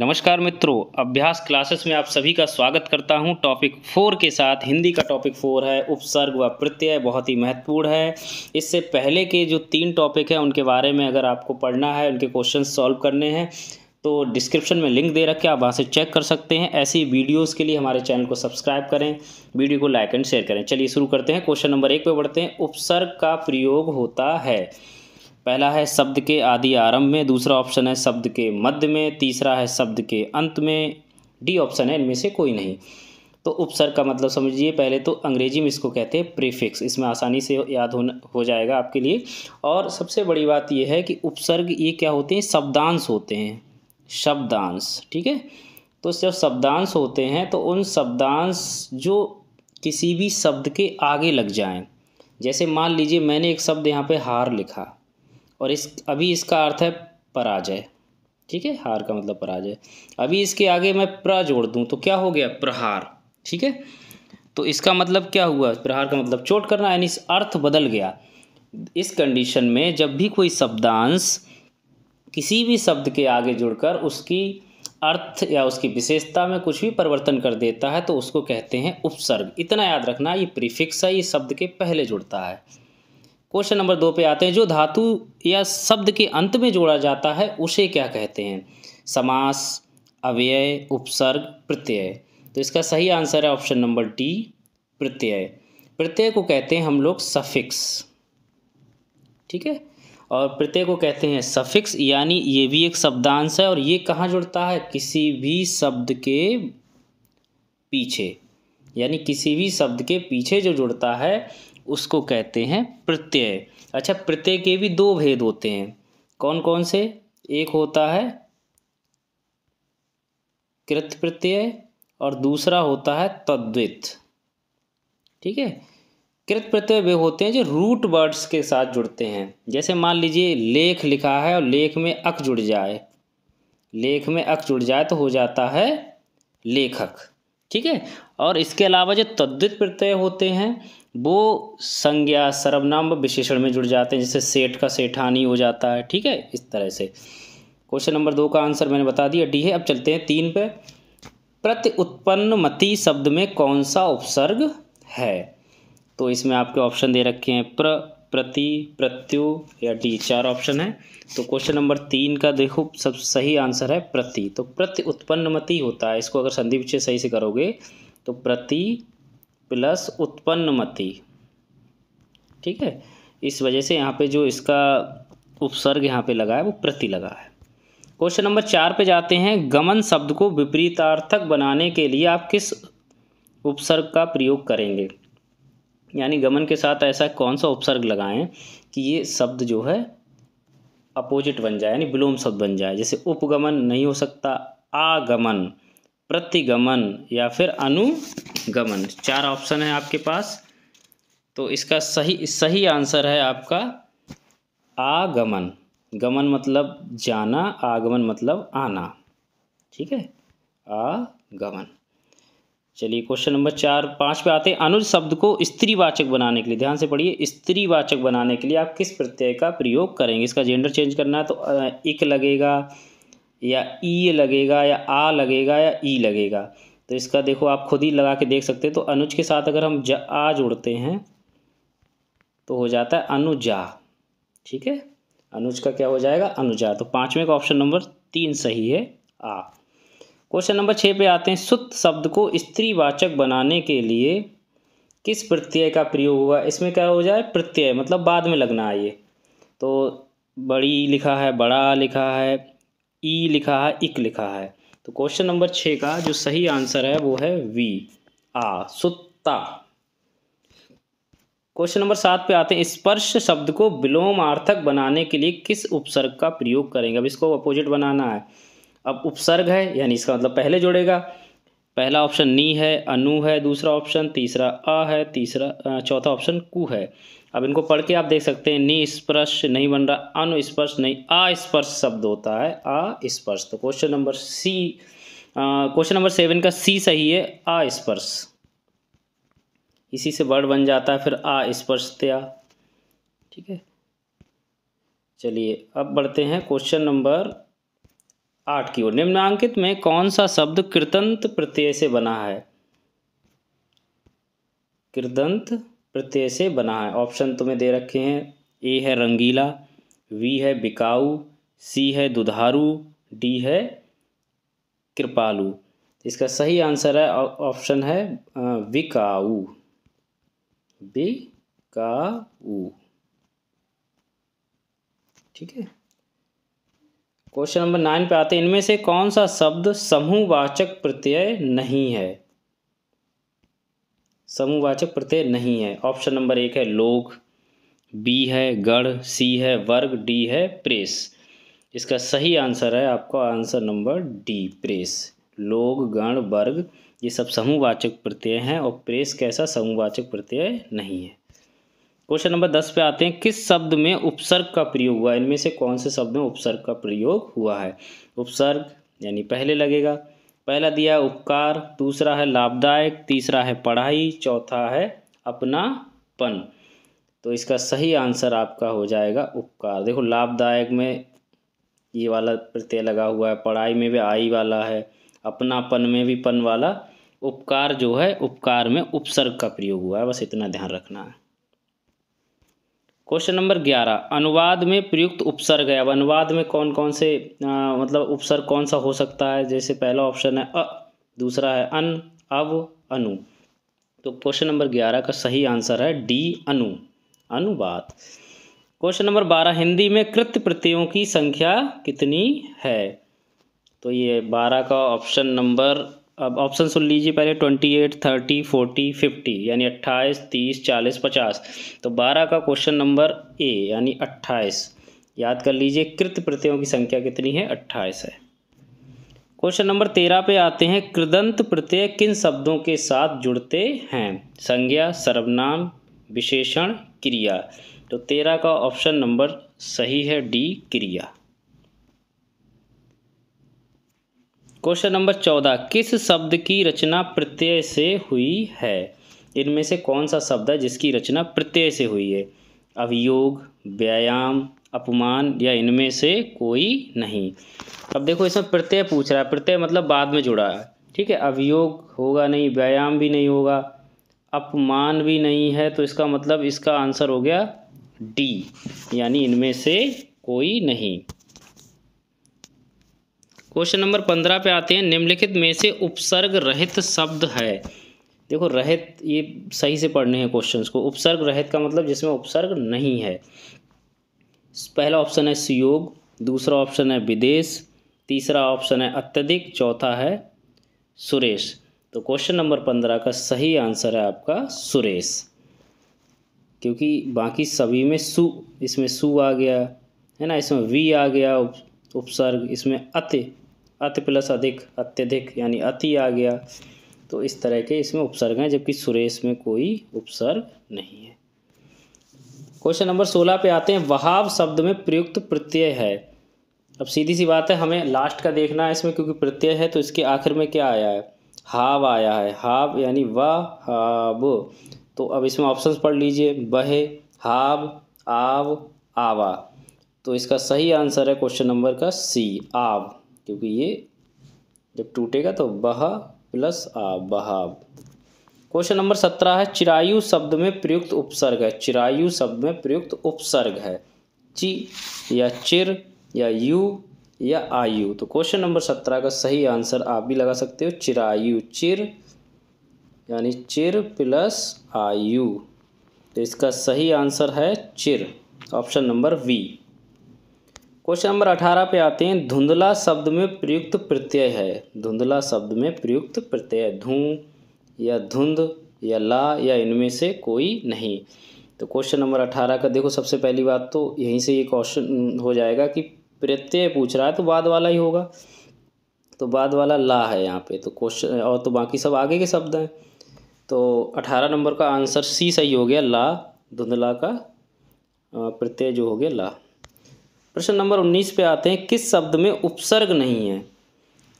नमस्कार मित्रों अभ्यास क्लासेस में आप सभी का स्वागत करता हूं टॉपिक फोर के साथ हिंदी का टॉपिक फोर है उपसर्ग व प्रत्यय बहुत ही महत्वपूर्ण है इससे पहले के जो तीन टॉपिक हैं उनके बारे में अगर आपको पढ़ना है उनके क्वेश्चन सॉल्व करने हैं तो डिस्क्रिप्शन में लिंक दे रखे आप वहाँ से चेक कर सकते हैं ऐसी वीडियोज़ के लिए हमारे चैनल को सब्सक्राइब करें वीडियो को लाइक एंड शेयर करें चलिए शुरू करते हैं क्वेश्चन नंबर एक पर बढ़ते हैं उपसर्ग का प्रयोग होता है पहला है शब्द के आदि आरंभ में दूसरा ऑप्शन है शब्द के मध्य में तीसरा है शब्द के अंत में डी ऑप्शन है इनमें से कोई नहीं तो उपसर्ग का मतलब समझिए पहले तो अंग्रेजी में इसको कहते हैं प्रीफिक्स इसमें आसानी से याद होना हो जाएगा आपके लिए और सबसे बड़ी बात यह है कि उपसर्ग ये क्या होते हैं शब्दांश होते हैं शब्दांश ठीक है तो जब शब्दांश होते हैं तो उन शब्दांश जो किसी भी शब्द के आगे लग जाएं जैसे मान लीजिए मैंने एक शब्द यहाँ पे हार लिखा और इस अभी इसका अर्थ है पराजय ठीक है हार का मतलब पराजय अभी इसके आगे मैं प्र जोड़ दूँ तो क्या हो गया प्रहार ठीक है तो इसका मतलब क्या हुआ प्रहार का मतलब चोट करना यानी अर्थ बदल गया इस कंडीशन में जब भी कोई शब्दांश किसी भी शब्द के आगे जुड़कर उसकी अर्थ या उसकी विशेषता में कुछ भी परिवर्तन कर देता है तो उसको कहते हैं उपसर्ग इतना याद रखना ये प्रीफिक्स है ये शब्द के पहले जुड़ता है क्वेश्चन नंबर दो पे आते हैं जो धातु या शब्द के अंत में जोड़ा जाता है उसे क्या कहते हैं समास अव्यय उपसर्ग प्रत्यय तो इसका सही आंसर है ऑप्शन नंबर डी प्रत्यय प्रत्यय को कहते हैं हम लोग सफिक्स ठीक है और प्रत्यय को कहते हैं सफिक्स यानी ये भी एक शब्दांश है और ये कहाँ जुड़ता है किसी भी शब्द के पीछे यानी किसी भी शब्द के पीछे जो जुड़ता है उसको कहते हैं प्रत्यय अच्छा प्रत्यय के भी दो भेद होते हैं कौन कौन से एक होता है कृत प्रत्यय और दूसरा होता है तद्वित ठीक है कृत प्रत्यय वे होते हैं जो रूट वर्ड्स के साथ जुड़ते हैं जैसे मान लीजिए लेख लिखा है और लेख में अक जुड़ जाए लेख में अक जुड़ जाए तो हो जाता है लेखक ठीक है और इसके अलावा जो तद्वित प्रत्यय होते हैं वो संज्ञा सर्वनाम विशेषण में जुड़ जाते हैं जैसे सेठ का सेठानी हो जाता है ठीक है इस तरह से क्वेश्चन नंबर दो का आंसर मैंने बता दिया डी है अब चलते हैं तीन पे प्रति उत्पन्न मति शब्द में कौन सा उपसर्ग है तो इसमें आपके ऑप्शन दे रखे हैं प्र प्रति प्रत्यु या डी चार ऑप्शन है तो क्वेश्चन नंबर तीन का देखो सब सही आंसर है प्रति तो प्रति उत्पन्नमति होता है इसको अगर संधि विच्छेद सही से करोगे तो प्रति प्लस उत्पन्नमति ठीक है इस वजह से यहाँ पे जो इसका उपसर्ग यहाँ पे लगा है वो प्रति लगा है क्वेश्चन नंबर चार पे जाते हैं गमन शब्द को विपरीतार्थक बनाने के लिए आप किस उपसर्ग का प्रयोग करेंगे यानी गमन के साथ ऐसा कौन सा उपसर्ग लगाएं कि ये शब्द जो है अपोजिट बन जाए यानी विलोम शब्द बन जाए जैसे उपगमन नहीं हो सकता आगमन प्रतिगमन या फिर अनुगमन चार ऑप्शन है आपके पास तो इसका सही सही आंसर है आपका आगमन गमन मतलब जाना आगमन मतलब आना ठीक है आगमन चलिए क्वेश्चन नंबर चार पाँच पे आते हैं अनुज शब्द को स्त्रीवाचक बनाने के लिए ध्यान से पढ़िए स्त्रीवाचक बनाने के लिए आप किस प्रत्यय का प्रयोग करेंगे इसका जेंडर चेंज करना है तो इक लगेगा या ई लगेगा या आ लगेगा या ई लगेगा तो इसका देखो आप खुद ही लगा के देख सकते हैं तो अनुज के साथ अगर हम ज आ जोड़ते हैं तो हो जाता है अनुजा ठीक है अनुज का क्या हो जाएगा अनुजा तो पाँचवें का ऑप्शन नंबर तीन सही है आ क्वेश्चन नंबर छः पे आते हैं सुत शब्द को स्त्रीवाचक बनाने के लिए किस प्रत्यय का प्रयोग होगा इसमें क्या हो जाए प्रत्यय मतलब बाद में लगना है ये तो बड़ी लिखा है बड़ा लिखा है ई लिखा है इक लिखा है तो क्वेश्चन नंबर छः का जो सही आंसर है वो है वी आ सुत्ता क्वेश्चन नंबर सात पे आते हैं स्पर्श शब्द को विलोम आर्थक बनाने के लिए किस उपसर्ग का प्रयोग करेंगे अब इसको अपोजिट बनाना है अब उपसर्ग है यानी इसका मतलब पहले जोड़ेगा पहला ऑप्शन नी है अनु है दूसरा ऑप्शन तीसरा अ है तीसरा चौथा ऑप्शन कु है अब इनको पढ़ के आप देख सकते हैं नी स्पर्श नहीं बन रहा अनु स्पर्श नहीं आ स्पर्श शब्द होता है आ स्पर्श तो question number C question number seven का सी सही है आ स्पर्श इसी से वर्ड बन जाता है फिर आ स्पर्शतया ठीक है चलिए अब बढ़ते हैं क्वेश्चन नंबर आठ की ओर निम्नांकित में कौन सा शब्द कृतंत प्रत्यय से बना है कृदंत प्रत्यय से बना है ऑप्शन तुम्हें दे रखे हैं ए है रंगीला वी है बिकाऊ सी है दुधारू डी है कृपालु इसका सही आंसर है ऑप्शन है विकाऊ बिकाऊ ठीक है क्वेश्चन नंबर नाइन पे आते हैं इनमें से कौन सा शब्द समूहवाचक प्रत्यय नहीं है समूहवाचक प्रत्यय नहीं है ऑप्शन नंबर एक है लोग बी है गढ़ सी है वर्ग डी है प्रेस इसका सही आंसर है आपका आंसर नंबर डी प्रेस लोग गण वर्ग ये सब समूहवाचक प्रत्यय हैं और प्रेस कैसा समूहवाचक प्रत्यय नहीं है क्वेश्चन नंबर दस पे आते हैं किस शब्द में उपसर्ग का प्रयोग हुआ इनमें से कौन से शब्द में उपसर्ग का प्रयोग हुआ है उपसर्ग यानी पहले लगेगा पहला दिया उपकार दूसरा है लाभदायक तीसरा है पढ़ाई चौथा है अपनापन तो इसका सही आंसर आपका हो जाएगा उपकार देखो लाभदायक में ये वाला प्रत्यय लगा हुआ है पढ़ाई में भी आई वाला है अपनापन में भी पन वाला उपकार जो है उपकार में उपसर्ग का प्रयोग हुआ है बस इतना ध्यान रखना है क्वेश्चन नंबर ग्यारह अनुवाद में प्रयुक्त उपसर्ग है अब अनुवाद में कौन कौन से आ, मतलब उपसर्ग कौन सा हो सकता है जैसे पहला ऑप्शन है अ दूसरा है अन अव अनु तो क्वेश्चन नंबर ग्यारह का सही आंसर है डी अनु अनुवाद क्वेश्चन नंबर बारह हिंदी में कृत्य प्रत्ययों की संख्या कितनी है तो ये बारह का ऑप्शन नंबर अब ऑप्शन सुन लीजिए पहले twenty eight thirty forty fifty यानी अट्ठाईस तीस चालीस पचास तो बारह का क्वेश्चन नंबर ए यानी अट्ठाईस याद कर लीजिए कृत प्रत्ययों की संख्या कितनी है अट्ठाईस है क्वेश्चन नंबर तेरह पे आते हैं कृदंत प्रत्यय किन शब्दों के साथ जुड़ते हैं संज्ञा सर्वनाम विशेषण क्रिया तो तेरह का ऑप्शन नंबर सही है डी क्रिया क्वेश्चन नंबर चौदह किस शब्द की रचना प्रत्यय से हुई है इनमें से कौन सा शब्द है जिसकी रचना प्रत्यय से हुई है अभियोग व्यायाम अपमान या इनमें से कोई नहीं अब देखो इसमें प्रत्यय पूछ रहा है प्रत्यय मतलब बाद में जुड़ा है ठीक है अभियोग होगा नहीं व्यायाम भी नहीं होगा अपमान भी नहीं है तो इसका मतलब इसका आंसर हो गया डी यानी इनमें से कोई नहीं क्वेश्चन नंबर पंद्रह पे आते हैं निम्नलिखित में से उपसर्ग रहित शब्द है देखो रहित ये सही से पढ़ने हैं क्वेश्चंस को उपसर्ग रहित का मतलब जिसमें उपसर्ग नहीं है पहला ऑप्शन है सुयोग दूसरा ऑप्शन है विदेश तीसरा ऑप्शन है अत्यधिक चौथा है सुरेश तो क्वेश्चन नंबर पंद्रह का सही आंसर है आपका सुरेश क्योंकि बाकी सभी में सु इसमें सु आ गया है ना इसमें वी आ गया उपसर्ग इसमें अति अति प्लस अधिक अत्यधिक यानी अति आ गया तो इस तरह के इसमें उपसर्ग हैं जबकि सुरेश में कोई उपसर्ग नहीं है क्वेश्चन नंबर सोलह पे आते हैं वहाव शब्द में प्रयुक्त प्रत्यय है अब सीधी सी बात है हमें लास्ट का देखना है इसमें क्योंकि प्रत्यय है तो इसके आखिर में क्या आया है हाव आया है हाव यानी वाह हाव तो अब इसमें ऑप्शंस पढ़ लीजिए बहे हाव आव आवा तो इसका सही आंसर है क्वेश्चन नंबर का सी आव क्योंकि ये जब टूटेगा तो बह प्लस आ बहाव क्वेश्चन नंबर सत्रह है चिरायु शब्द में प्रयुक्त उपसर्ग है चिरायु शब्द में प्रयुक्त उपसर्ग है ची या चिर या यू या आयु तो क्वेश्चन नंबर सत्रह का सही आंसर आप भी लगा सकते हो चिरायु चिर यानी चिर प्लस आयु तो इसका सही आंसर है चिर option number B question number अठारह पे आते हैं धुंधला शब्द में प्रयुक्त प्रत्यय है धुंधला शब्द में प्रयुक्त प्रत्यय धूं या धुंध या ला या इनमें से कोई नहीं तो क्वेश्चन नंबर अठारह का देखो सबसे पहली बात तो यहीं से ये क्वेश्चन हो जाएगा कि प्रत्यय पूछ रहा है तो बाद वाला ही होगा तो बाद वाला ला है यहाँ पे तो क्वेश्चन और तो बाकी सब आगे के शब्द हैं तो अठारह नंबर का आंसर सी सही हो गया ला धुंधला का प्रत्यय जो हो गया ला प्रश्न नंबर उन्नीस पे आते हैं किस शब्द में उपसर्ग नहीं है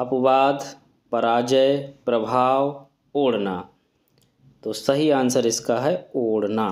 अपवाद पराजय प्रभाव ओढ़ना तो सही आंसर इसका है ओढ़ना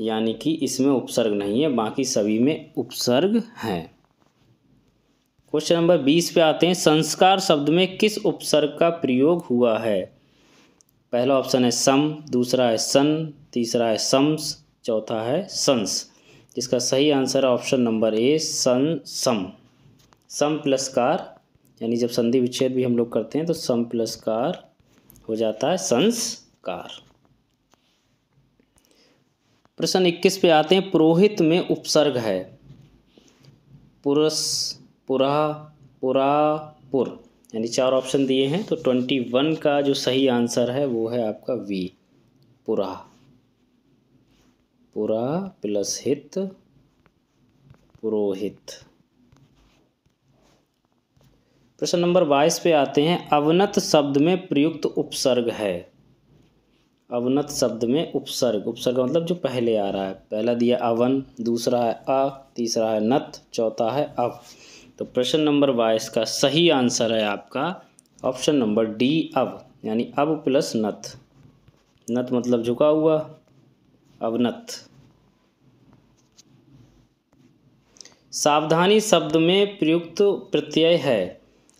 यानी कि इसमें उपसर्ग नहीं है बाकी सभी में उपसर्ग है क्वेश्चन नंबर बीस पे आते हैं संस्कार शब्द में किस उपसर्ग का प्रयोग हुआ है पहला ऑप्शन है सम दूसरा है सन तीसरा है सम्स चौथा है संस जिसका सही आंसर है ऑप्शन नंबर ए सन सम सम प्लस कार यानी जब संधि विच्छेद भी हम लोग करते हैं तो सम प्लस कार हो जाता है संस्कार प्रश्न 21 पे आते हैं पुरोहित में उपसर्ग है पुरस पुरा पुरा पुर यानी चार ऑप्शन दिए हैं तो ट्वेंटी वन का जो सही आंसर है वो है आपका वी पुरा पुरा प्लस हित पुरोहित प्रश्न नंबर बाईस पे आते हैं अवनत शब्द में प्रयुक्त उपसर्ग है अवनत शब्द में उपसर्ग उपसर्ग मतलब जो पहले आ रहा है पहला दिया अवन दूसरा है अ तीसरा है नत चौथा है अव तो प्रश्न नंबर बाईस का सही आंसर है आपका ऑप्शन नंबर डी अब यानी अब प्लस नत नत मतलब झुका हुआ अवनत सावधानी शब्द में प्रयुक्त प्रत्यय है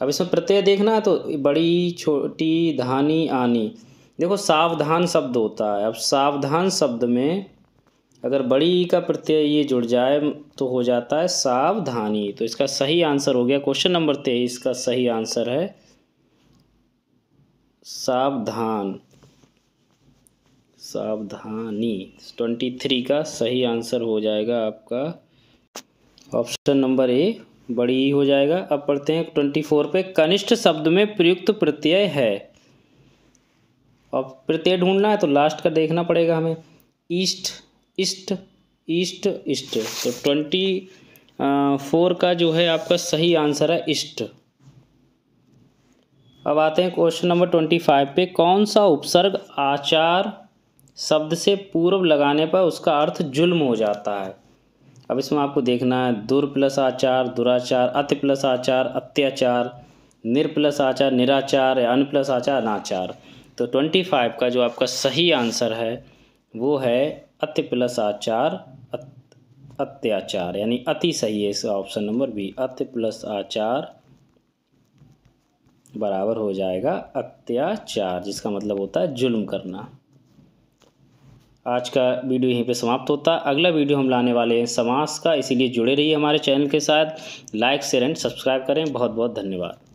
अब इसमें प्रत्यय देखना है तो बड़ी छोटी धानी आनी देखो सावधान शब्द होता है अब सावधान शब्द में अगर बड़ी का प्रत्यय ये जुड़ जाए तो हो जाता है सावधानी तो इसका सही आंसर हो गया क्वेश्चन नंबर तेईस का सही आंसर है सावधान सावधानी ट्वेंटी थ्री का सही आंसर हो जाएगा आपका ऑप्शन नंबर ए बड़ी ही हो जाएगा अब पढ़ते हैं ट्वेंटी फोर पे कनिष्ठ शब्द में प्रयुक्त प्रत्यय है अब प्रत्यय ढूंढना है तो लास्ट का देखना पड़ेगा हमें ईस्ट ईस्ट ईस्ट ईस्ट तो ट्वेंटी फोर का जो है आपका सही आंसर है ईस्ट अब आते हैं क्वेश्चन नंबर ट्वेंटी फाइव पे कौन सा उपसर्ग आचार शब्द से पूर्व लगाने पर उसका अर्थ जुल्म हो जाता है अब इसमें आपको देखना है दुर प्लस आचार दुराचार अति प्लस आचार अत्याचार निर प्लस आचार निराचार या अन प्लस आचार अनाचार तो ट्वेंटी फाइव का जो आपका सही आंसर है वो है अति प्लस आचार अत्याचार यानी अति सही है इसका ऑप्शन नंबर बी अति प्लस आचार बराबर हो जाएगा अत्याचार जिसका मतलब होता है जुल्म करना आज का वीडियो यहीं पे समाप्त होता अगला वीडियो हम लाने वाले हैं समाज का इसीलिए जुड़े रहिए हमारे चैनल के साथ लाइक शेयर एंड सब्सक्राइब करें बहुत बहुत धन्यवाद